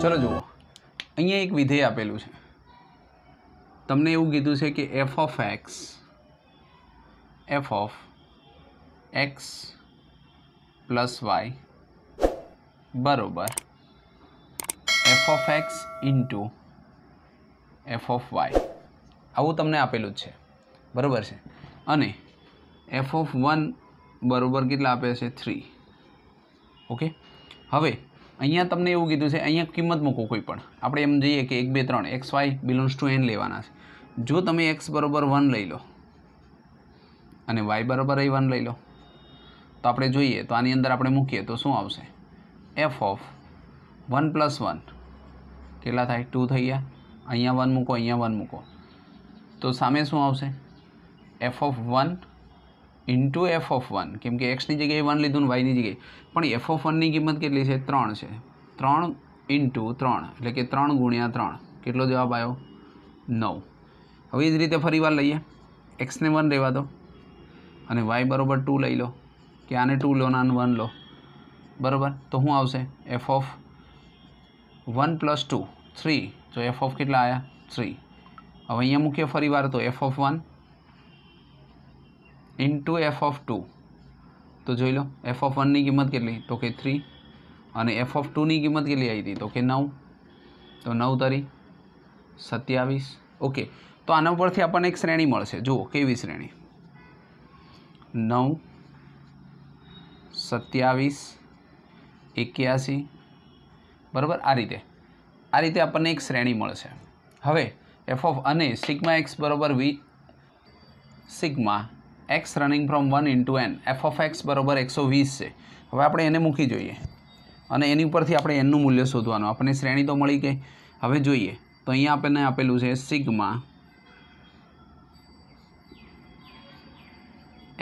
ચલો જુઓ અહીંયા એક વિધેય આપેલું છે તમને એવું કીધું છે કે f of x f of x plus y બરોબર f of x into f of y આવું તમને આપેલું જ છે બરોબર છે અને એફ ઓફ વન બરોબર કેટલા આપે છે થ્રી ઓકે હવે અહીંયા તમને એવું કીધું છે અહીંયા કિંમત મૂકો કોઈ પણ આપણે એમ જોઈએ કે એક બે ત્રણ x y belongs to n લેવાના છે જો તમે એક્સ બરાબર વન લઈ લો અને વાય બરાબર એ વન લઈ લો તો આપણે જોઈએ તો આની અંદર આપણે મૂકીએ તો શું આવશે f of one plus one કેટલા થાય ટુ થઈ ગયા અહીંયા વન મૂકો અહીંયા વન મૂકો તો સામે શું આવશે f of one into f of one કેમ કે એક્સની જગ્યાએ વન લીધું ને વાયની જગ્યાએ પણ એફ ઓફ વનની કિંમત કેટલી છે ત્રણ છે ત્રણ ઇન્ટુ ત્રણ એટલે કે ત્રણ ગુણ્યા ત્રણ કેટલો જવાબ આવ્યો નવ હવે એ જ રીતે ફરીવાર લઈએ એક્સને વન રહેવા દો અને વાય બરાબર ટુ લઈ લો કે આને ટુ લો ને આને વન લો બરાબર તો શું આવશે f of one plus two three તો એફ ઓફ કેટલા આવ્યા થ્રી હવે અહીંયા મૂકીએ ફરીવાર તો f of one into f of two તો જોઈ લો એફ ઓફ વનની કિંમત કેટલી તો કે થ્રી અને એફ ઓફ ટુની કિંમત કેટલી આવી હતી તો કે નવ તો નવ તરી સત્યાવીસ ઓકે તો આના ઉપરથી આપણને એક શ્રેણી મળશે જુઓ કેવી શ્રેણી નવ સત્યાવીસ એક્યાસી બરાબર આ રીતે આ રીતે આપણને એક શ્રેણી મળશે હવે એફ ઓફ અને સિગ્મા એક્સ બરાબર વી sigma x running from one into n f of x બરોબર એકસો વીસ છે હવે આપણે એને મૂકી જોઈએ અને એની ઉપરથી આપણે એનનું મૂલ્ય શોધવાનું આપણને શ્રેણી તો મળી ગઈ હવે જોઈએ તો અહીંયા આપણને આપેલું છે સિગ્મા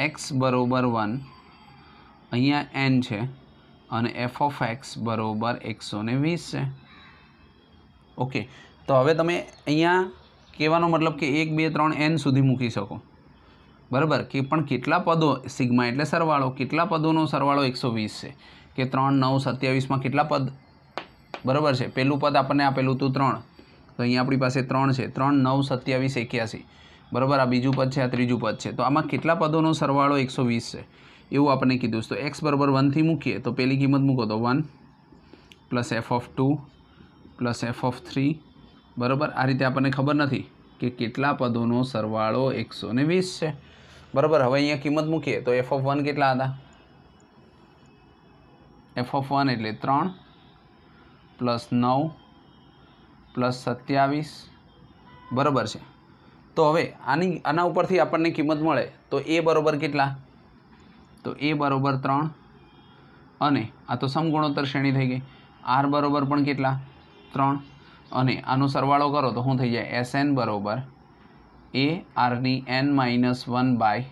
એક્સ બરોબર વન અહીંયા એન છે અને એફ ઓફ એક્સ બરોબર એકસો ને વીસ છે ઓકે તો હવે તમે અહીંયા કહેવાનો મતલબ કે એક બે ત્રણ એન સુધી મૂકી શકો બરાબર કે પણ કેટલા પદો સિગ્મા એટલે સરવાળો કેટલા પદોનો સરવાળો એકસો વીસ છે કે ત્રણ નવ સત્યાવીસમાં કેટલા પદ બરાબર છે પહેલું પદ આપણને આપેલું હતું ત્રણ તો અહીંયા આપણી પાસે ત્રણ છે ત્રણ નવ સત્યાવીસ એક્યાસી બરાબર આ બીજું પદ છે આ ત્રીજું પદ છે તો આમાં કેટલા પદોનો સરવાળો એકસો વીસ છે એવું આપણને કીધું તો એક્સ બરાબર વનથી મૂકીએ તો પહેલી કિંમત મૂકો તો one plus f of two plus f of three બરાબર આ રીતે આપણને ખબર નથી કે કેટલા પદોનો સરવાળો એકસો વીસ છે બરાબર હવે અહીંયા કિંમત મૂકીએ તો એફ ઓફ વન કેટલા હતા એફ ઓફ વન એટલે ત્રણ પ્લસ નવ પ્લસ સત્યાવીસ બરાબર છે તો હવે આની આના ઉપરથી આપણને કિંમત મળે તો એ બરાબર કેટલા તો એ બરાબર ત્રણ અને આ તો સમગુણોત્તર શ્રેણી થઈ ગઈ આર બરાબર પણ કેટલા ત્રણ અને આનો સરવાળો કરો તો શું થઈ જાય એસ એન બરાબર એ આરની n minus one by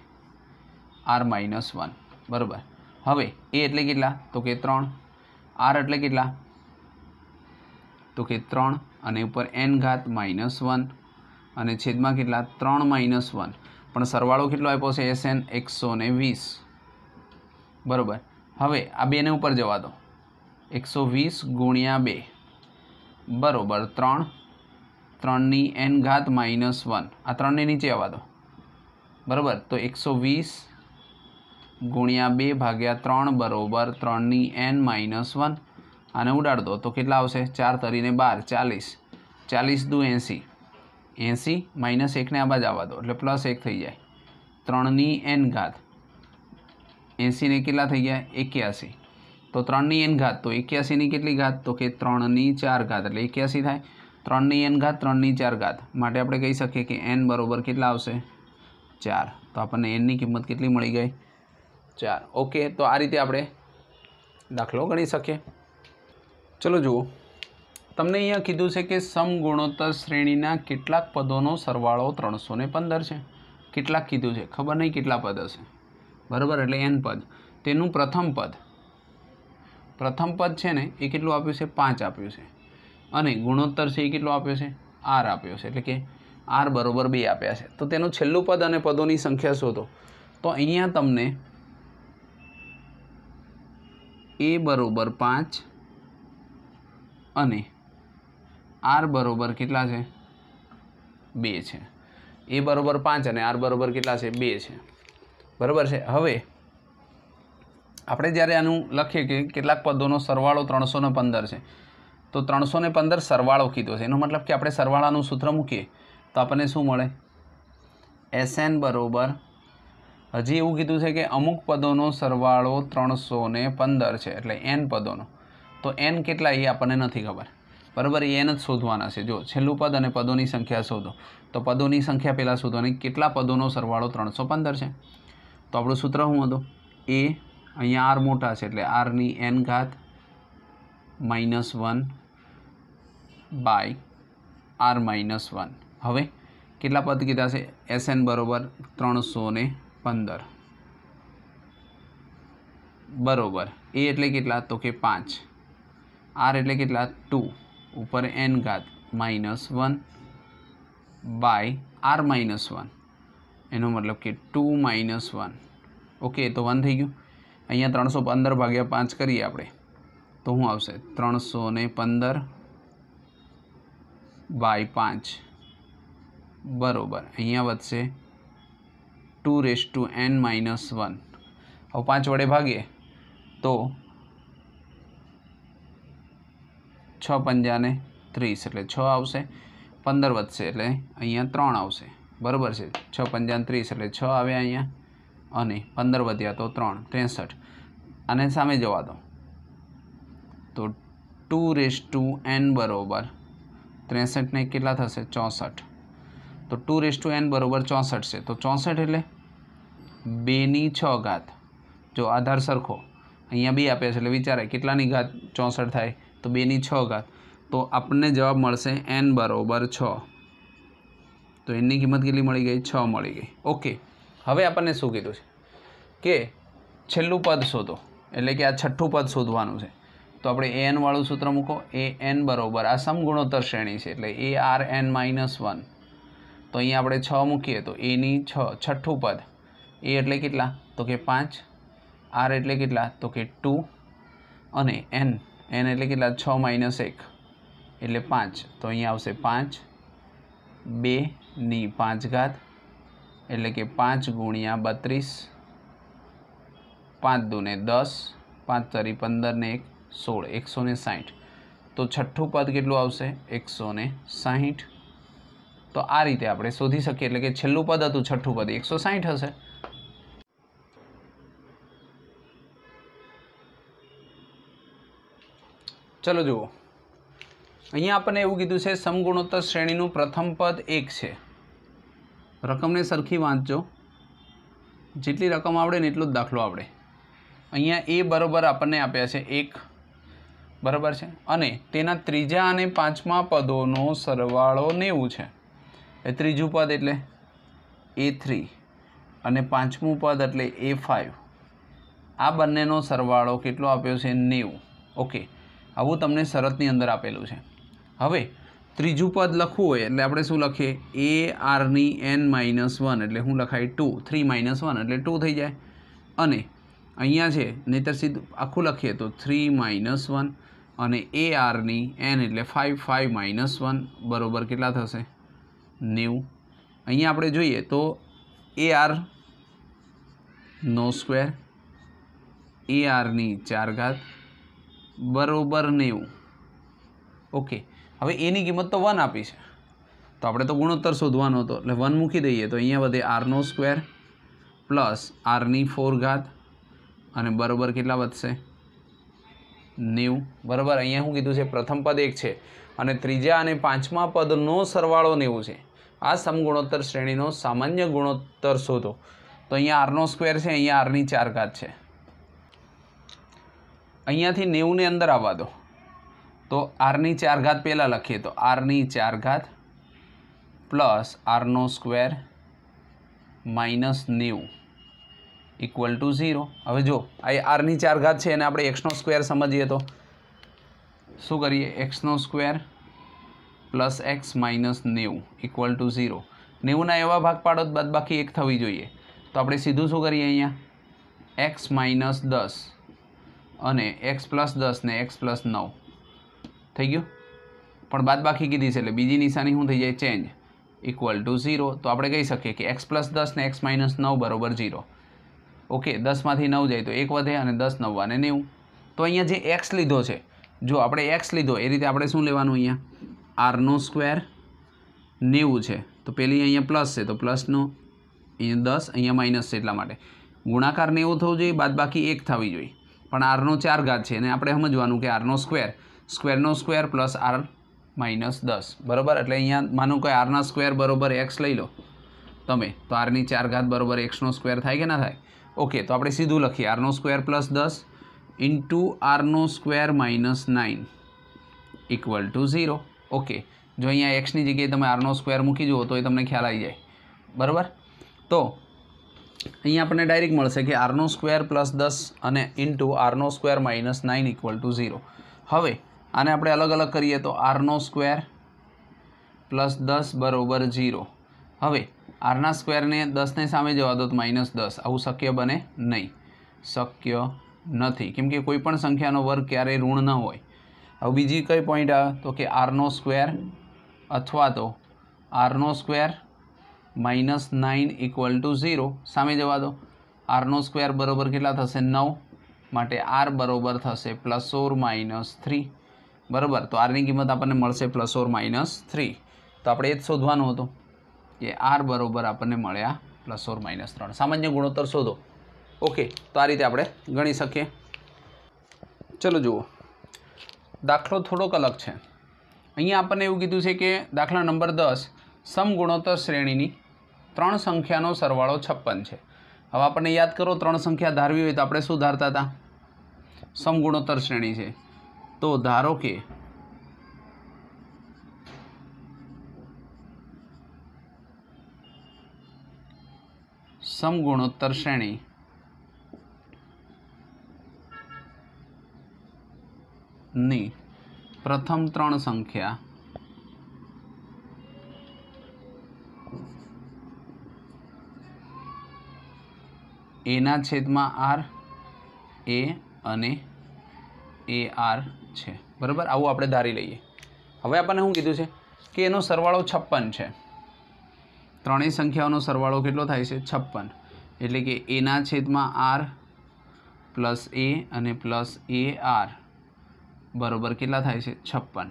r minus one બરાબર હવે એ એટલે કેટલા તો કે ત્રણ આર એટલે કેટલા તો કે ત્રણ અને ઉપર એન ઘાત માઇનસ વન અને છેદમાં કેટલા ત્રણ માઇનસ વન પણ સરવાળો કેટલો આપ્યો છે એસ એન એકસો ને વીસ બરાબર હવે આ બેને ઉપર જવા દો એકસો વીસ ગુણ્યા બે બરાબર ત્રણ ત્રણની એન ઘાત માઇનસ વન આ ત્રણને નીચે આવવા દો બરાબર તો એકસો વીસ ગુણ્યા બે ભાગ્યા ત્રણ બરાબર ત્રણની એન માઇનસ વન આને ઉડાડ દો તો કેટલા આવશે ચાર તરીને બાર ચાલીસ ચાલીસ દુ એંસી એંસી માઇનસ એકને આ બાજુ આવવા દો એટલે પ્લસ એક થઈ જાય ત્રણની એન ઘાત એંસીને કેટલા થઈ ગયા એક્યાસી તો ત્રણની એન ઘાત તો એક્યાસીની કેટલી ઘાત તો કે ત્રણની ચાર ઘાત એટલે એક્યાસી થાય ત્રણની એન ઘાત ત્રણની ચાર ઘાત માટે આપણે કહી શકીએ કે એન બરાબર કેટલા આવશે ચાર તો આપણને એનની કિંમત કેટલી મળી ગઈ ચાર ઓકે તો આ રીતે આપણે દાખલો ગણી શકીએ ચલો જુઓ તમને અહીંયા કીધું છે કે સમગુણોત્તર શ્રેણીના કેટલાક પદોનો સરવાળો ત્રણસો પંદર છે કેટલાક કીધું છે ખબર નહીં કેટલા પદ હશે બરાબર એટલે એન પદ તેનું પ્રથમ પદ પ્રથમ પદ છે ને એ કેટલું આપ્યું છે પાંચ આપ્યું છે અને ગુણોત્તર છે એ કેટલો આપ્યો છે આર આપ્યો છે એટલે કે આર બરોબર બે આપ્યા છે તો તેનું છેલ્લું પદ અને પદોની સંખ્યા શોધો તો અહીંયા તમને એ બરોબર પાંચ અને આર બરોબર કેટલા છે બે છે એ બરોબર પાંચ અને આર બરોબર કેટલા છે બે છે બરાબર છે હવે આપણે જ્યારે આનું લખીએ કે કેટલાક પદોનો સરવાળો ત્રણસો પંદર છે તો ત્રણસો ને પંદર સરવાળો કીધો છે એનો મતલબ કે આપણે સરવાળાનું સૂત્ર મૂકીએ તો આપણને શું મળે એસએન બરોબર હજી એવું કીધું છે કે અમુક પદોનો સરવાળો ત્રણસો ને પંદર છે એટલે એન પદોનો તો એન કેટલા એ આપણને નથી ખબર બરાબર એન જ શોધવાના છે જો છેલ્લું પદ અને પદોની સંખ્યા શોધો તો પદોની સંખ્યા પહેલાં શોધવાની કેટલા પદોનો સરવાળો ત્રણસો પંદર છે તો આપણું સૂત્ર શું હતું એ અહીંયા આર મોટા છે એટલે આરની એન ઘાત minus one by r minus one હવે કેટલા પદ કીધા છે એસએન બરોબર ત્રણસો ને પંદર બરોબર એ એટલે કેટલા તો કે પાંચ આર એટલે કેટલા ટુ ઉપર એન ઘાત minus one by r minus one એનો મતલબ કે ટુ માઇનસ વન ઓકે તો વન થઈ ગયું અહીંયા ત્રણસો પંદર ભાગ્યા પાંચ કરીએ આપણે તો શું આવશે ત્રણસો પંદર બાય પાંચ બરાબર અહીંયા વધશે two raise two n minus one હવે પાંચ વડે ભાગીએ તો છ પંજાને ત્રીસ એટલે છ આવશે પંદર વધશે એટલે અહીંયા ત્રણ આવશે બરાબર છે છ પંજાને ત્રીસ એટલે છ આવ્યા અહીંયા અને પંદર વધ્યા તો ત્રણ ત્રેસઠ અને સામે જવા દો તો ટુ રેસ ટુ એન બરાબર ત્રેસઠને કેટલા થશે ચોસઠ તો ટુ રેસ ટુ એન બરાબર ચોસઠ છે તો ચોસઠ એટલે બેની છ ઘાત જો આધાર સરખો અહીંયા બી આપ્યા છે એટલે વિચારે કેટલાની ઘાત ચોસઠ થાય તો બેની છ ઘાત તો આપણને જવાબ મળશે એન બરાબર છ તો એની કિંમત કેટલી મળી ગઈ છ મળી ગઈ ઓકે હવે આપણને શું કીધું છે કે છેલ્લું પદ શોધો એટલે કે આ છઠ્ઠું પદ શોધવાનું છે તો આપણે એ એન વાળું સૂત્ર મૂકો એ એન બરાબર આ સમગુણોત્તર શ્રેણી છે એટલે a r n minus one તો અહીંયા આપણે છ મૂકીએ તો એની છ છઠ્ઠું પદ એ એટલે કેટલા તો કે પાંચ આર એટલે કેટલા તો કે ટુ અને એન એન એટલે કેટલા છ માઇનસ એક એટલે પાંચ તો અહીંયા આવશે પાંચ બેની પાંચ ઘાત એટલે કે પાંચ ગુણ્યા બત્રીસ પાંચ દુને દસ પાંચ તરી પંદર ને એક સોળ એકસો ને સાહીઠ તો છઠ્ઠું પદ કેટલું આવશે એકસો ને સાહીઠ તો આ રીતે આપણે શોધી શકીએ એટલે કે છેલ્લું પદ હતું છઠ્ઠું પદ એકસો સાહીઠ હશે ચલો જુઓ અહીંયા આપણને એવું કીધું છે સમગુણોત્તર શ્રેણીનું પ્રથમ પદ એક છે રકમને સરખી વાંચજો જેટલી રકમ આવડે ને એટલો જ દાખલો આવડે અહીંયા એ બરાબર આપણને આપ્યા છે એક બરાબર છે અને તેના ત્રીજા અને પાંચમા પદોનો સરવાળો નેવું છે એ ત્રીજું પદ એટલે એ થ્રી અને પાંચમું પદ એટલે એ ફાઇવ આ બંનેનો સરવાળો કેટલો આપ્યો છે નેવું ઓકે આવું તમને શરતની અંદર આપેલું છે હવે ત્રીજું પદ લખવું હોય એટલે આપણે શું લખીએ એ આરની એન માઇનસ વન એટલે હું લખાય ટુ થ્રી માઇનસ વન એટલે ટુ થઈ જાય અને અહીંયા છે નહીંતર સીધું આખું લખીએ તો થ્રી માઇનસ વન અને એ આરની એન એટલે ફાઇવ ફાઇવ માઇનસ વન બરાબર કેટલા થશે નેવું અહીંયા આપણે જોઈએ તો એ આર નો સ્ક્વેર એ આરની ચાર ઘાત બરાબર નેવું ઓકે હવે એની કિંમત તો વન આપી છે તો આપણે તો ગુણોત્તર શોધવાનો હતો એટલે વન મૂકી દઈએ તો અહીંયા વધે આરનો સ્ક્વેર પ્લસ આરની ફોર ઘાત અને બરાબર કેટલા વધશે નેવું બરાબર અહીંયા શું કીધું છે પ્રથમ પદ એક છે અને ત્રીજા અને પાંચમા પદનો સરવાળો નેવું છે આ સમગુણોત્તર શ્રેણીનો સામાન્ય ગુણોત્તર શોધો તો અહીંયા આરનો સ્ક્વેર છે અહીંયા આરની ચાર ઘાત છે અહીંયાથી નેવુંને અંદર આવવા દો તો આરની ચાર ઘાત પહેલાં લખીએ તો આરની ચાર ઘાત પ્લસ આરનો સ્ક્વેર માઇનસ નેવું ઇક્વલ ટુ ઝીરો હવે જો આ આરની ચાર ઘાત છે એને આપણે એક્સનો સ્ક્વેર સમજીએ તો શું કરીએ એક્સનો સ્ક્વેર પ્લસ એક્સ માઇનસ નેવું ઇક્વલ ટુ ઝીરો નેવુંના એવા ભાગ પાડો બાદ બાકી એક થવી જોઈએ તો આપણે સીધું શું કરીએ અહીંયા એક્સ માઇનસ દસ અને એક્સ પ્લસ દસ ને એક્સ પ્લસ નવ થઈ ગયું પણ બાદ બાકી કીધી છે એટલે બીજી નિશાની શું થઈ જાય ચેન્જ ઇક્વલ ટુ ઝીરો તો આપણે કહી શકીએ કે એક્સ પ્લસ દસ ને એક્સ માઇનસ નવ બરાબર ઝીરો ઓકે દસમાંથી નવ જાય તો એક વધે અને દસ નવ ને નેવું તો અહીંયા જે એક્સ લીધો છે જો આપણે એક્સ લીધો એ રીતે આપણે શું લેવાનું અહીંયા આરનો સ્ક્વેર નેવું છે તો પેલી અહીંયા પ્લસ છે તો પ્લસનો અહીંયા દસ અહીંયા માઇનસ છે એટલા માટે ગુણાકાર નેવું થવું જોઈએ બાદબાકી એક થવી જોઈએ પણ આરનો ચાર ઘાત છે અને આપણે સમજવાનું કે આરનો સ્ક્વેર સ્ક્વેરનો સ્ક્વેર પ્લસ આર માઇનસ દસ બરાબર એટલે અહીંયા માનું કે આરના સ્ક્વેર બરાબર એક્સ લઈ લો તમે તો આરની ચાર ઘાત બરાબર એક્સનો સ્ક્વેર થાય કે ના થાય ઓકે તો આપણે સીધું લખીએ આરનો સ્ક્વેર પ્લસ દસ ઇન્ટુ આરનો square minus nine equal to zero okay જો અહીંયા એક્સની જગ્યાએ તમે આરનો સ્ક્વેર મૂકી જુઓ તો એ તમને ખ્યાલ આવી જાય બરાબર તો અહીંયા આપણને ડાયરેક્ટ મળશે કે આરનો સ્ક્વેર પ્લસ દસ અને ઇન્ટુ આરનો square minus nine equal to zero હવે આને આપણે અલગ અલગ કરીએ તો આરનો સ્ક્વેર પ્લસ દસ બરાબર ઝીરો હવે આરના સ્ક્વેરને દસને સામે જવા દો તો માઇનસ દસ આવું શક્ય બને નહીં શક્ય નથી કેમ કે કોઈ સંખ્યાનો વર્ગ ક્યારેય ઋણ ન હોય હવે બીજી કઈ પોઈન્ટ આવે તો કે આરનો સ્ક્વેર અથવા તો આરનો square minus nine equal to zero સામે જવા દો આરનો સ્ક્વેર બરાબર કેટલા થશે નવ માટે આર બરાબર થશે પ્લસ ઓર માઇનસ થ્રી બરાબર તો આરની કિંમત આપણને મળશે પ્લસ ઓર માઇનસ થ્રી તો આપણે એ જ શોધવાનું હતું કે આર બરોબર આપણને મળ્યા પ્લસ ઓર માઇનસ ત્રણ સામાન્ય ગુણોત્તર શોધો ઓકે તો આ રીતે આપણે ગણી શકીએ ચલો જુઓ દાખલો થોડોક અલગ છે અહીંયા આપણને એવું કીધું છે કે દાખલા નંબર દસ સમગુણોત્તર શ્રેણીની ત્રણ સંખ્યાનો સરવાળો છપ્પન છે હવે આપણને યાદ કરો ત્રણ સંખ્યા ધારવી હોય તો આપણે શું ધારતા હતા સમગુણોત્તર શ્રેણી છે તો ધારો કે સમગુણોત્તર શ્રેણી ની પ્રથમ ત્રણ સંખ્યા એના છેદમાં આર એ અને એ આર છે બરાબર આવું આપણે ધારી લઈએ હવે આપણને શું કીધું છે કે એનો સરવાળો છપ્પન છે ત્રણેય સંખ્યાઓનો સરવાળો કેટલો થાય છે છપ્પન એટલે કે એના છેદમાં આર પ્લસ એ અને પ્લસ એ આર બરાબર કેટલા થાય છે છપ્પન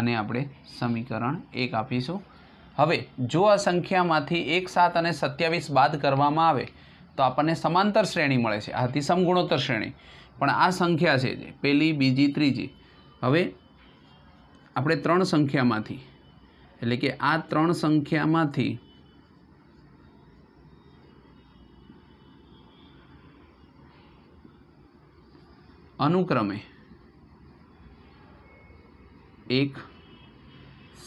અને આપણે સમીકરણ એક આપીશું હવે જો આ સંખ્યામાંથી એક સાત અને સત્યાવીસ બાદ કરવામાં આવે તો આપણને સમાંતર શ્રેણી મળે છે આથી સમગુણોત્તર શ્રેણી પણ આ સંખ્યા છે જે પહેલી બીજી ત્રીજી હવે આપણે ત્રણ સંખ્યામાંથી એટલે કે આ ત્રણ સંખ્યામાંથી અનુક્રમે એક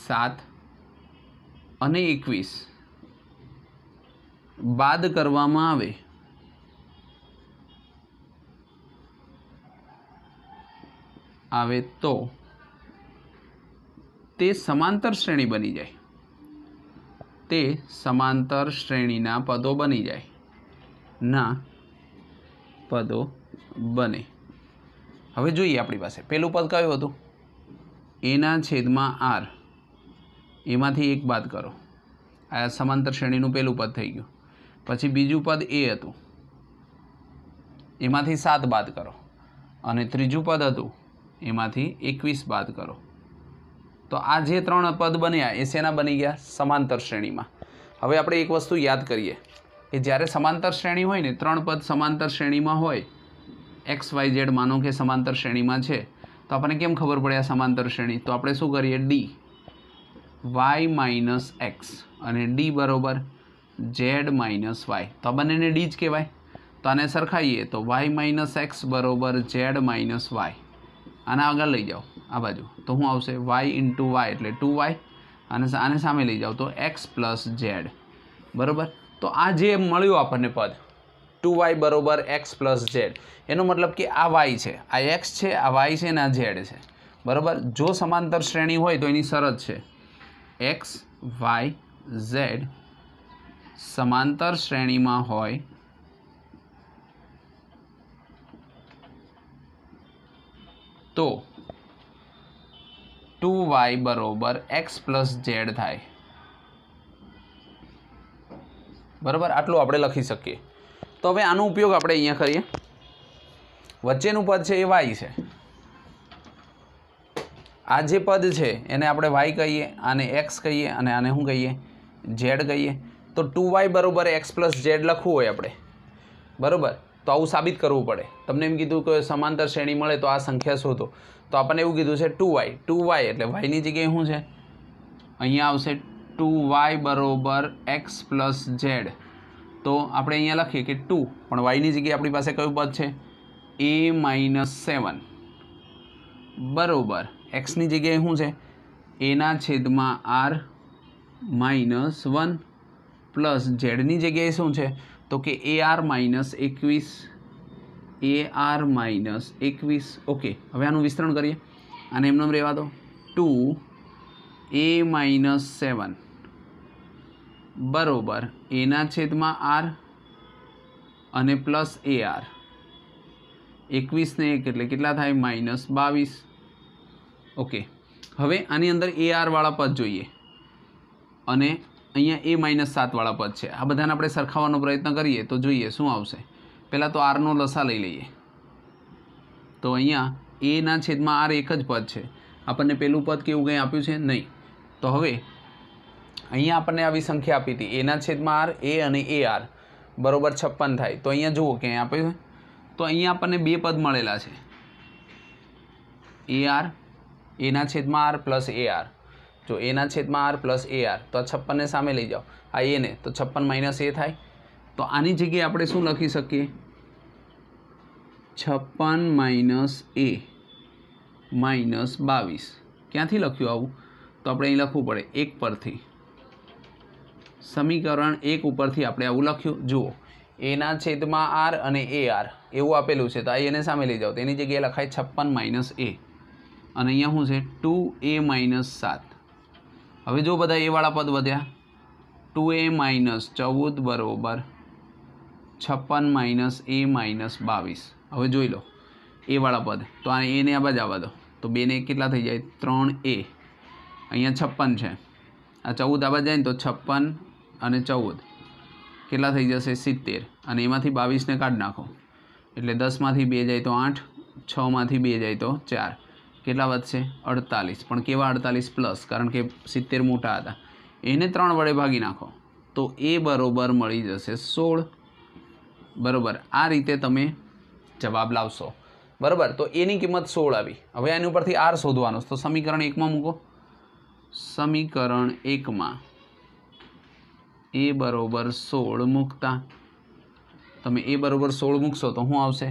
સાત અને એકવીસ બાદ કરવામાં આવે આવે તો તે સમાંતર શ્રેણી બની જાય તે સમાંતર શ્રેણીના પદો બની જાય ના પદો બને હવે જોઈએ આપણી પાસે પહેલું પદ કયું હતું એના છેદમાં આર એમાંથી એક બાદ કરો આ સમાંતર શ્રેણીનું પહેલું પદ થઈ ગયું પછી બીજું પદ એ હતું એમાંથી સાત બાદ કરો અને ત્રીજું પદ હતું એમાંથી એકવીસ બાદ કરો તો આ જે ત્રણ પદ બન્યા એ સેના બની ગયા સમાંતર શ્રેણીમાં હવે આપણે એક વસ્તુ યાદ કરીએ કે જ્યારે સમાંતર શ્રેણી હોય ને ત્રણ પદ સમાંતર શ્રેણીમાં હોય એક્સ વાય ઝેડ માનો કે સમાંતર શ્રેણીમાં છે તો આપણને કેમ ખબર પડે આ સમાંતર શ્રેણી તો આપણે શું કરીએ ડી વાય માઇનસ એક્સ અને ડી બરાબર ઝેડ માઇનસ વાય તો આ બંનેને ડી જ કહેવાય તો આને સરખાઈએ તો વાય માઇનસ એક્સ બરાબર ઝેડ માઇનસ વાય આના આગળ લઈ જાઓ આ બાજુ તો શું આવશે વાય ઇન્ટુ વાય એટલે ટુ વાય અને આને સામે લઈ જાઓ તો એક્સ પ્લસ ઝેડ બરાબર તો આ જે મળ્યું આપણને પદ ટુ વાય બરાબર એક્સ પ્લસ ઝેડ એનો મતલબ કે આ વાય છે આ એક્સ છે આ વાય છે અને આ ઝેડ છે બરાબર જો સમાંતર શ્રેણી હોય તો એની શરત છે એક્સ વાય ઝેડ સમાંતર શ્રેણીમાં હોય તો ટુ વાય બરોબર એક્સ પ્લસ ઝેડ થાય બરાબર આટલું આપણે લખી શકીએ તો હવે આનો ઉપયોગ આપણે અહીંયા કરીએ વચ્ચેનું પદ છે એ વાય છે આ જે પદ છે એને આપણે વાય કહીએ આને એક્સ કહીએ અને આને શું કહીએ ઝેડ કહીએ તો ટુ વાય બરાબર એક્સ પ્લસ ઝેડ લખવું હોય આપણે બરાબર તો આવું સાબિત કરવું પડે તમને એમ કીધું કે સમાંતર શ્રેણી મળે તો આ સંખ્યા શોધો તો આપણને એવું કીધું છે ટુ વાય ટુ વાય એટલે વાયની જગ્યાએ શું છે અહીંયા આવશે ટુ વાય બરોબર એક્સ પ્લસ ઝેડ તો આપણે અહીંયા લખીએ કે ટુ પણ વાયની જગ્યાએ આપણી પાસે કયું પદ છે એ માઇનસ સેવન બરોબર એક્સની જગ્યાએ શું છે એના છેદમાં આર માઇનસ વન પ્લસ ઝેડની જગ્યાએ શું છે તો કે એ આર માઇનસ એકવીસ એ આર માઇનસ એકવીસ ઓકે હવે આનું વિસ્તરણ કરીએ અને એમનો રહેવા દો ટુ એ માઇનસ સેવન બરોબર એના છેદમાં આર અને પ્લસ એ આર એકવીસને એક એટલે કેટલા થાય માઇનસ બાવીસ ઓકે હવે આની અંદર એ આરવાળા પદ જોઈએ અને અહીંયા એ માઇનસ સાતવાળા પદ છે આ બધાને આપણે સરખાવવાનો પ્રયત્ન કરીએ તો જોઈએ શું આવશે પહેલાં તો આરનો લસા લઈ લઈએ તો અહીંયા એના છેદમાં આર એક જ પદ છે આપણને પહેલું પદ કેવું કંઈ આપ્યું છે નહીં તો હવે અહીંયા આપણને આવી સંખ્યા આપી હતી એના છેદમાં આર એ અને એ આર બરાબર છપ્પન થાય તો અહીંયા જુઓ ક્યાંય આપ્યું તો અહીંયા આપણને બે પદ મળેલા છે એ આર એના છેદમાં આર પ્લસ એ આર જો એના છેદમાં આર પ્લસ એ આર તો આ છપ્પનને સામે લઈ જાઓ આ એને તો છપ્પન માઇનસ એ થાય તો આની જગ્યાએ આપણે શું લખી શકીએ છપ્પન માઇનસ એ માઇનસ બાવીસ ક્યાંથી લખ્યું આવું તો આપણે અહીં લખવું પડે એક પરથી સમીકરણ એક ઉપરથી આપણે આવું લખ્યું જુઓ એના છેદમાં આર અને એ આર એવું આપેલું છે તો આ એને સામે લઈ જાઓ તેની જગ્યાએ લખાય છપ્પન માઇનસ એ અને અહીંયા શું છે ટુ એ માઇનસ સાત હવે જો બધા એવાળા પદ વધ્યા ટુ એ માઇનસ ચૌદ બરોબર છપ્પન માઇનસ એ માઇનસ બાવીસ હવે જોઈ લો એવાળા પદ તો આ એને આ બાજુ આવવા દો તો બેને કેટલા થઈ જાય ત્રણ એ અહીંયા છપ્પન છે આ ચૌદ આવા જાય ને તો છપ્પન અને ચૌદ કેટલા થઈ જશે સિત્તેર અને એમાંથી બાવીસને કાઢી નાખો એટલે દસમાંથી બે જાય તો આઠ છમાંથી બે જાય તો ચાર કેટલા વધશે અડતાલીસ પણ કેવા અડતાલીસ પ્લસ કારણ કે સિત્તેર મોટા હતા એને ત્રણ વડે ભાગી નાખો તો એ બરાબર મળી જશે સોળ બરોબર આ રીતે તમે જવાબ લાવશો બરાબર તો એની કિંમત સોળ આવી હવે આની ઉપરથી આર શોધવાનો તો સમીકરણ એકમાં મૂકો સમીકરણ એકમાં એ બરાબર સોળ મૂકતા તમે એ બરાબર સોળ મૂકશો તો શું આવશે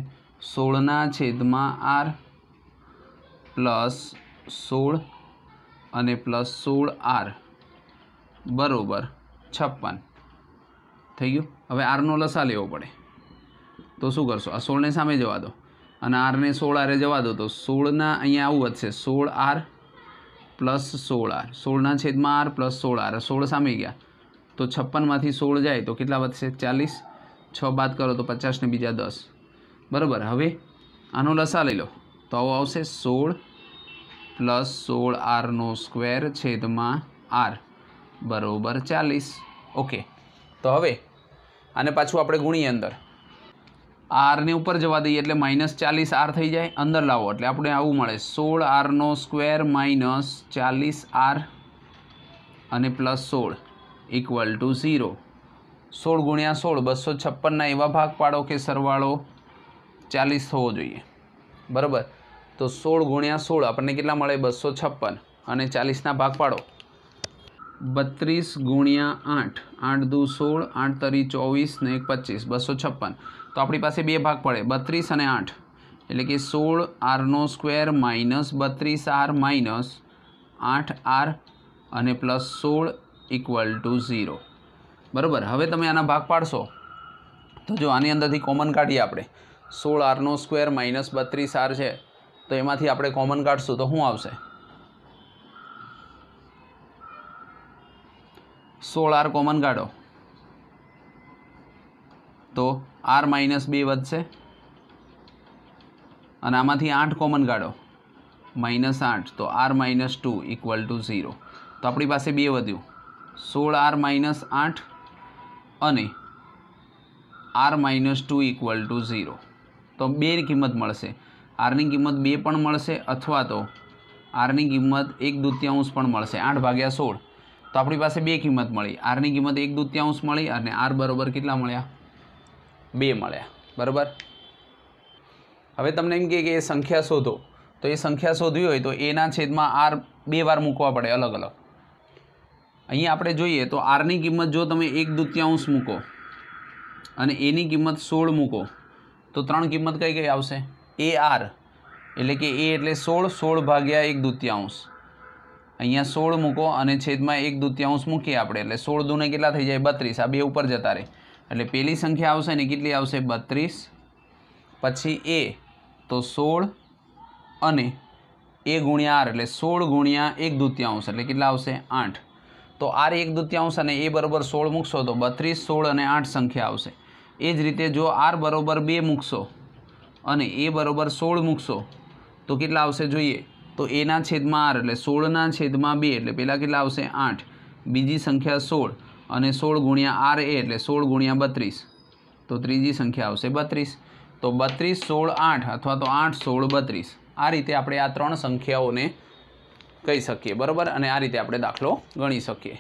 સોળના છેદમાં આર પ્લસ સોળ અને પ્લસ સોળ આર બરાબર છપ્પન થઈ ગયું હવે આરનો લસા લેવો પડે તો શું કરશો આ સોળને સામે જવા દો અને આરને સોળ આરે જવા દો તો સોળના અહીંયા આવું વધશે સોળ આર પ્લસ સોળ આર સોળના છેદમાં આર પ્લસ સોળ આર સોળ સામે ગયા તો છપ્પનમાંથી સોળ જાય તો કેટલા વધશે ચાલીસ છ બાદ કરો તો પચાસને બીજા દસ બરાબર હવે આનો લસા લઈ લો તો આવો આવશે સોળ પ્લસ સોળ આરનો સ્ક્વેર છેદમાં આર બરાબર ચાલીસ ઓકે તો હવે આને પાછું આપણે ગુણીએ અંદર આરને ઉપર જવા દઈએ એટલે માઇનસ ચાલીસ આર થઈ જાય અંદર લાવો એટલે આપણે આવું મળે સોળ આરનો સ્ક્વેર માઇનસ ચાલીસ આર અને પ્લસ સોળ ઇક્વલ ટુ ઝીરો સોળ ગુણ્યા સોળ બસો છપ્પનના એવા ભાગ પાડો કે સરવાળો ચાલીસ થવો જોઈએ બરાબર તો સોળ ગુણ્યા સોળ આપણને કેટલા મળે બસો છપ્પન અને ચાલીસના ભાગ પાડો બત્રીસ ગુણ્યા આઠ આઠ દુ સોળ આઠ તરી ચોવીસ ને એક પચીસ બસો છપ્પન તો આપણી પાસે બે ભાગ પડે બત્રીસ અને આઠ એટલે કે સોળ આરનો સ્ક્વેર માઇનસ બત્રીસ આર માઇનસ આઠ આર અને પ્લસ સોળ ઇક્વલ ટુ ઝીરો બરાબર હવે તમે આના ભાગ પાડશો તો જો આની અંદરથી કોમન કાઢીએ આપણે સોળ આરનો સ્ક્વેર માઇનસ બત્રીસ આર છે તો એમાંથી આપણે કોમન કાઢશું તો શું આવશે સોળ આર કોમન કાઢો તો આર માઇનસ બે વધશે અને આમાંથી આઠ કોમન કાઢો માઇનસ આઠ તો R minus two equal to zero તો આપણી પાસે બે વધ્યું સોળ આર માઇનસ આઠ અને R minus two equal to zero તો બે કિંમત મળશે આરની કિંમત બે પણ મળશે અથવા તો આરની કિંમત એક દૂત્યાંશ પણ મળશે આઠ ભાગ્યા સોળ તો આપણી પાસે બે કિંમત મળી આરની કિંમત એક દૂત્યાંશ મળી અને આર બરાબર કેટલા મળ્યા બે મળ્યા બરાબર હવે તમને એમ કહે કે એ સંખ્યા શોધો તો એ સંખ્યા શોધવી હોય તો એના છેદમાં આર બે વાર મૂકવા પડે અલગ અલગ અહીંયા આપણે જોઈએ તો આરની કિંમત જો તમે એક દૂત્યાંશ મૂકો અને એની કિંમત સોળ મૂકો તો ત્રણ કિંમત કઈ કઈ આવશે એ આર એટલે કે એ એટલે સોળ સોળ ભાગ્યા એક દુત્યાંશ અહીંયા સોળ મૂકો અને છેદમાં એક દુત્યાંશ મૂકીએ આપણે એટલે સોળ દૂને કેટલા થઈ જાય બત્રીસ આ બે ઉપર જતા રહે એટલે પહેલી સંખ્યા આવશે ને કેટલી આવશે બત્રીસ પછી એ તો સોળ અને એ ગુણ્યા આર એટલે સોળ ગુણ્યા એક દુત્યાંશ એટલે કેટલા આવશે આઠ તો આર એક દુત્યાંશ અને એ બરાબર સોળ મૂકશો તો બત્રીસ સોળ અને આઠ સંખ્યા આવશે એ જ રીતે જો આર બરાબર બે મૂકશો અને એ બરાબર સોળ મૂકશો તો કેટલા આવશે જોઈએ તો એના છેદમાં આર એટલે સોળના છેદમાં બે એટલે પહેલાં કેટલા આવશે આઠ બીજી સંખ્યા સોળ અને સોળ ગુણ્યા આર એ એટલે સોળ ગુણ્યા બત્રીસ તો ત્રીજી સંખ્યા આવશે બત્રીસ તો બત્રીસ સોળ આઠ અથવા તો આઠ સોળ બત્રીસ આ રીતે આપણે આ ત્રણ સંખ્યાઓને કહી શકીએ બરાબર અને આ રીતે આપણે દાખલો ગણી શકીએ